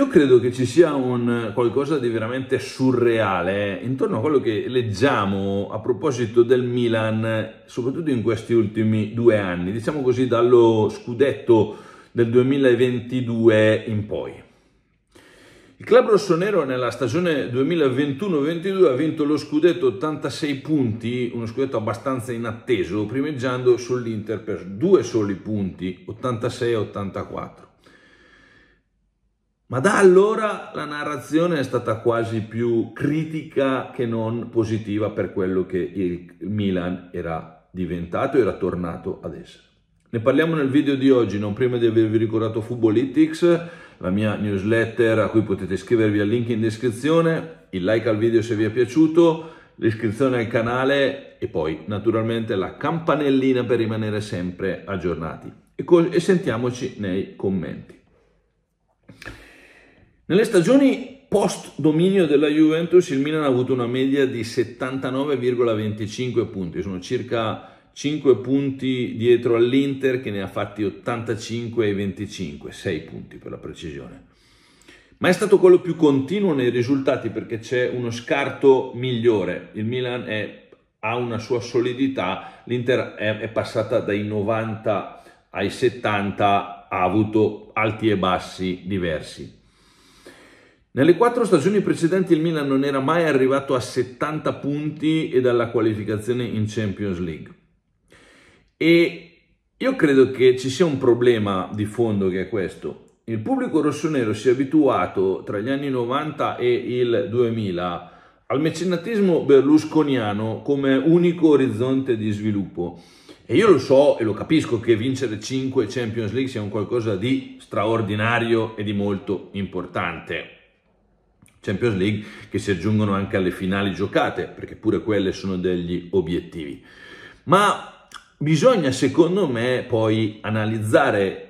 Io credo che ci sia un eh, qualcosa di veramente surreale intorno a quello che leggiamo a proposito del Milan, soprattutto in questi ultimi due anni, diciamo così dallo scudetto del 2022 in poi. Il club rossonero nella stagione 2021-22 ha vinto lo scudetto 86 punti, uno scudetto abbastanza inatteso, primeggiando sull'Inter per due soli punti, 86-84. Ma da allora la narrazione è stata quasi più critica che non positiva per quello che il Milan era diventato e era tornato ad essere. Ne parliamo nel video di oggi, non prima di avervi ricordato Fubolitics, la mia newsletter a cui potete iscrivervi al link in descrizione, il like al video se vi è piaciuto, l'iscrizione al canale e poi naturalmente la campanellina per rimanere sempre aggiornati. E, co- e sentiamoci nei commenti. Nelle stagioni post dominio della Juventus il Milan ha avuto una media di 79,25 punti, sono circa 5 punti dietro all'Inter che ne ha fatti 85 e 25, 6 punti per la precisione. Ma è stato quello più continuo nei risultati perché c'è uno scarto migliore. Il Milan è, ha una sua solidità, l'Inter è, è, passata dai 90 ai 70, ha avuto alti e bassi diversi. Nelle quattro stagioni precedenti il Milan non era mai arrivato a 70 punti e dalla qualificazione in Champions League. E io credo che ci sia un problema di fondo che è questo. Il pubblico rossonero si è abituato tra gli anni 90 e il 2000 al mecenatismo berlusconiano come unico orizzonte di sviluppo. E io lo so e lo capisco che vincere 5 Champions League sia un qualcosa di straordinario e di molto importante Champions League che si aggiungono anche alle finali giocate, perché pure quelle sono degli obiettivi. Ma bisogna, secondo me, poi analizzare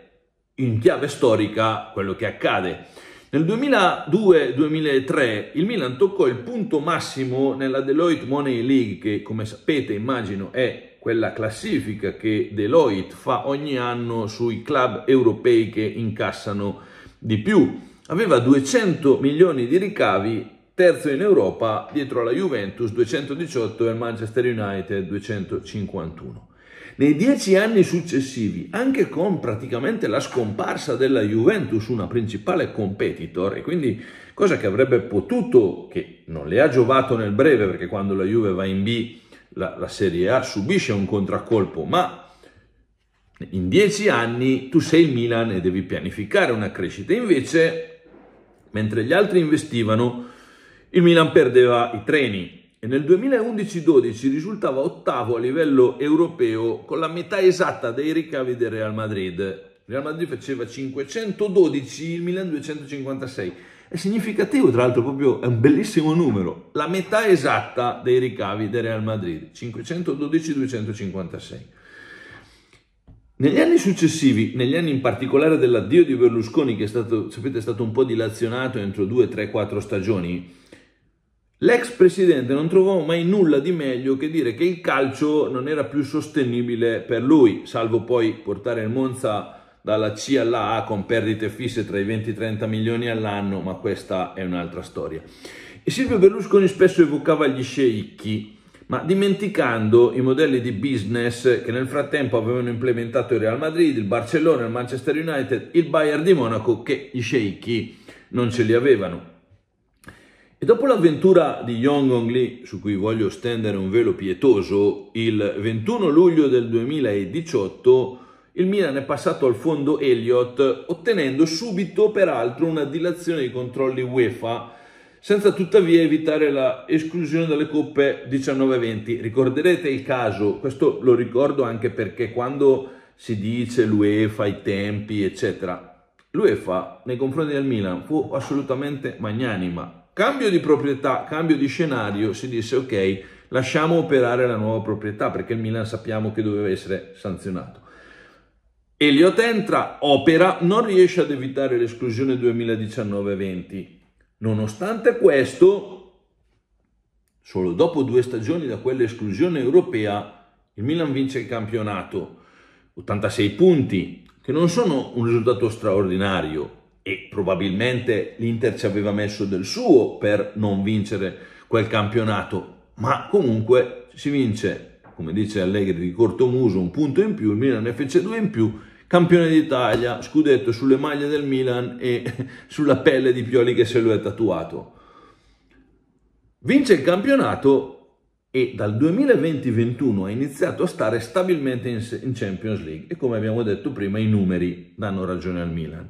in chiave storica quello che accade. Nel 2002-2003 il Milan toccò il punto massimo nella Deloitte Money League, che come sapete immagino è quella classifica che Deloitte fa ogni anno sui club europei che incassano di più aveva 200 milioni di ricavi, terzo in Europa dietro alla Juventus 218 e al Manchester United 251. Nei dieci anni successivi, anche con praticamente la scomparsa della Juventus, una principale competitor, e quindi cosa che avrebbe potuto, che non le ha giovato nel breve, perché quando la Juve va in B la, la Serie A subisce un contraccolpo, ma in dieci anni tu sei il Milan e devi pianificare una crescita. Invece Mentre gli altri investivano, il Milan perdeva i treni e nel 2011-12 risultava ottavo a livello europeo con la metà esatta dei ricavi del Real Madrid. Real Madrid faceva 512, il Milan 256. È significativo, tra l'altro, proprio è un bellissimo numero. La metà esatta dei ricavi del Real Madrid, 512-256. Negli anni successivi, negli anni in particolare dell'addio di Berlusconi, che è stato, sapete, è stato un po' dilazionato entro 2, 3, 4 stagioni, l'ex presidente non trovò mai nulla di meglio che dire che il calcio non era più sostenibile per lui, salvo poi portare il Monza dalla C alla A con perdite fisse tra i 20 e i 30 milioni all'anno, ma questa è un'altra storia. E Silvio Berlusconi spesso evocava gli sceicchi, ma dimenticando i modelli di business che nel frattempo avevano implementato il Real Madrid, il Barcellona, il Manchester United, il Bayern di Monaco che i sceicchi non ce li avevano. E dopo l'avventura di Yongong Lee, su cui voglio stendere un velo pietoso, il 21 luglio del 2018 il Milan è passato al fondo Elliott ottenendo subito peraltro una dilazione dei controlli UEFA senza tuttavia evitare la esclusione dalle coppe 19-20. Ricorderete il caso, questo lo ricordo anche perché quando si dice l'UEFA, i tempi, eccetera, l'UEFA nei confronti del Milan fu assolutamente magnanima. Cambio di proprietà, cambio di scenario, si disse ok, lasciamo operare la nuova proprietà perché il Milan sappiamo che doveva essere sanzionato. Eliot entra, opera, non riesce ad evitare l'esclusione 2019-20 Nonostante questo, solo dopo due stagioni da quell'esclusione europea, il Milan vince il campionato, 86 punti, che non sono un risultato straordinario e probabilmente l'Inter ci aveva messo del suo per non vincere quel campionato, ma comunque si vince, come dice Allegri di Cortomuso, un punto in più, il Milan ne fece due in più campione d'Italia, scudetto sulle maglie del Milan e sulla pelle di Pioli che se lo è tatuato. Vince il campionato e dal 2020-21 ha iniziato a stare stabilmente in Champions League e come abbiamo detto prima i numeri danno ragione al Milan.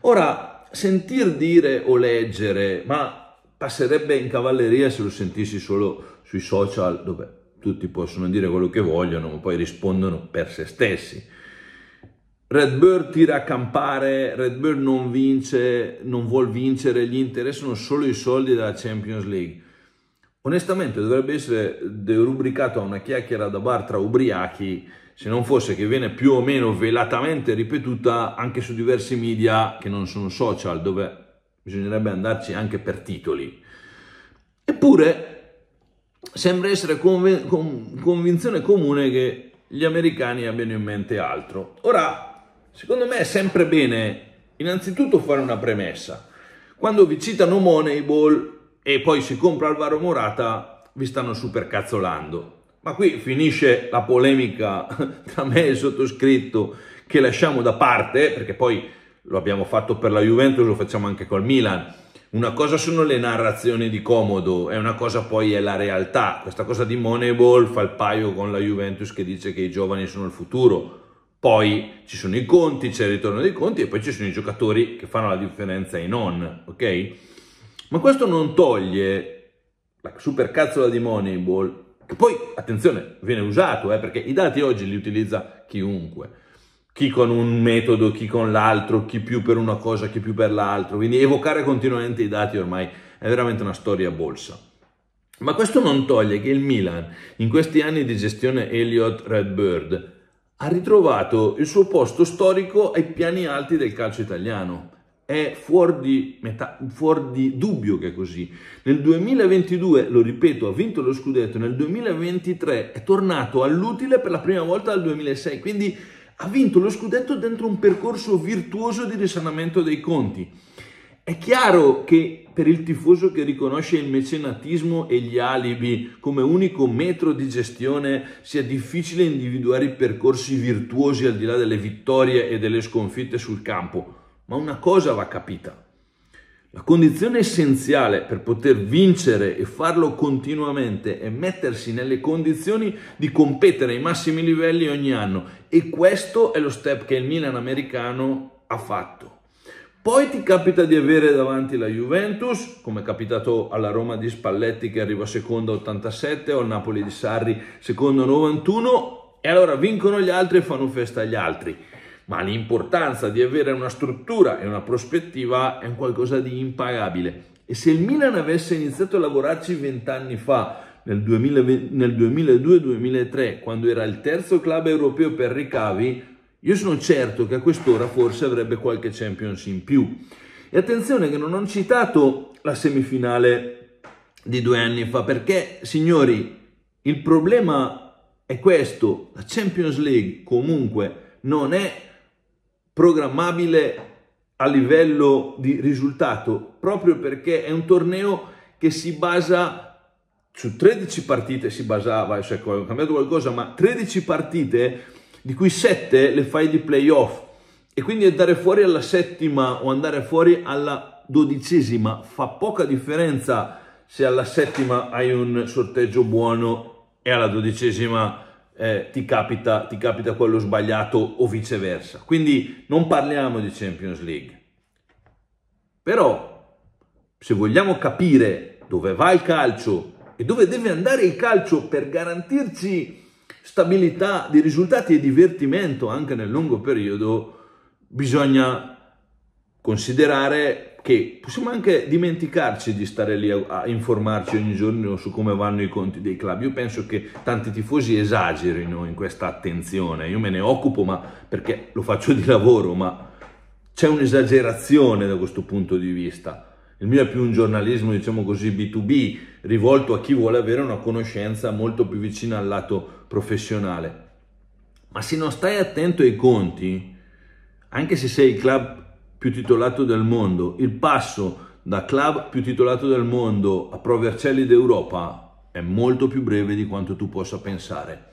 Ora, sentir dire o leggere, ma passerebbe in cavalleria se lo sentissi solo sui social dove tutti possono dire quello che vogliono, ma poi rispondono per se stessi. Red Bird tira a campare, Red Bird non vince, non vuol vincere, gli interessano solo i soldi della Champions League. Onestamente dovrebbe essere derubricato a una chiacchiera da bar tra ubriachi, se non fosse che viene più o meno velatamente ripetuta anche su diversi media che non sono social, dove bisognerebbe andarci anche per titoli. Eppure sembra essere conven- con- convinzione comune che gli americani abbiano in mente altro. Ora, Secondo me è sempre bene innanzitutto fare una premessa. Quando vi citano Moneyball e poi si compra Alvaro Morata, vi stanno supercazzolando. Ma qui finisce la polemica tra me e il sottoscritto che lasciamo da parte, perché poi lo abbiamo fatto per la Juventus, lo facciamo anche col Milan. Una cosa sono le narrazioni di comodo e una cosa poi è la realtà. Questa cosa di Moneyball fa il paio con la Juventus che dice che i giovani sono il futuro poi ci sono i conti, c'è il ritorno dei conti e poi ci sono i giocatori che fanno la differenza e non, ok? Ma questo non toglie la supercazzola di Moneyball, che poi, attenzione, viene usato, eh, perché i dati oggi li utilizza chiunque. Chi con un metodo, chi con l'altro, chi più per una cosa, chi più per l'altro. Quindi evocare continuamente i dati ormai è veramente una storia a bolsa. Ma questo non toglie che il Milan, in questi anni di gestione Elliott Redbird, ha ritrovato il suo posto storico ai piani alti del calcio italiano. È fuori di, metà, fuori di dubbio che è così. Nel 2022, lo ripeto, ha vinto lo scudetto, nel 2023 è tornato all'utile per la prima volta dal 2006, quindi ha vinto lo scudetto dentro un percorso virtuoso di risanamento dei conti. È chiaro che per il tifoso che riconosce il mecenatismo e gli alibi come unico metro di gestione sia difficile individuare i percorsi virtuosi al di là delle vittorie e delle sconfitte sul campo, ma una cosa va capita. La condizione essenziale per poter vincere e farlo continuamente è mettersi nelle condizioni di competere ai massimi livelli ogni anno e questo è lo step che il Milan americano ha fatto. Poi ti capita di avere davanti la Juventus, come è capitato alla Roma di Spalletti che arriva seconda a 87 o al Napoli di Sarri secondo a 91 e allora vincono gli altri e fanno festa agli altri. Ma l'importanza di avere una struttura e una prospettiva è un qualcosa di impagabile. E se il Milan avesse iniziato a lavorarci vent'anni fa, nel, 2002-2003, quando era il terzo club europeo per ricavi, io sono certo che a quest'ora forse avrebbe qualche Champions in più. E attenzione che non ho citato la semifinale di due anni fa, perché, signori, il problema è questo. La Champions League comunque non è programmabile a livello di risultato, proprio perché è un torneo che si basa su 13 partite si basava, cioè ho cambiato qualcosa, ma 13 partite di cui 7 le fai di playoff e quindi andare fuori alla settima o andare fuori alla dodicesima fa poca differenza se alla settima hai un sorteggio buono e alla dodicesima eh, ti, capita, ti capita quello sbagliato o viceversa. Quindi non parliamo di Champions League. Però se vogliamo capire dove va il calcio e dove deve andare il calcio per garantirci stabilità di risultati e divertimento anche nel lungo periodo, bisogna considerare che possiamo anche dimenticarci di stare lì a, informarci ogni giorno su come vanno i conti dei club. Io penso che tanti tifosi esagerino in questa attenzione. Io me ne occupo ma perché lo faccio di lavoro, ma c'è un'esagerazione da questo punto di vista il mio è più un giornalismo, diciamo così, B2B, rivolto a chi vuole avere una conoscenza molto più vicina al lato professionale. Ma se non stai attento ai conti, anche se sei il club più titolato del mondo, il passo da club più titolato del mondo a provercelli d'Europa è molto più breve di quanto tu possa pensare.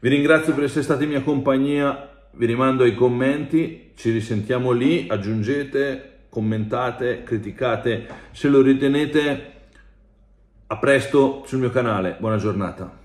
Vi ringrazio per essere stati in mia compagnia, vi rimando ai commenti, ci risentiamo lì, aggiungete commentate, criticate, se lo ritenete. A presto sul mio canale, buona giornata.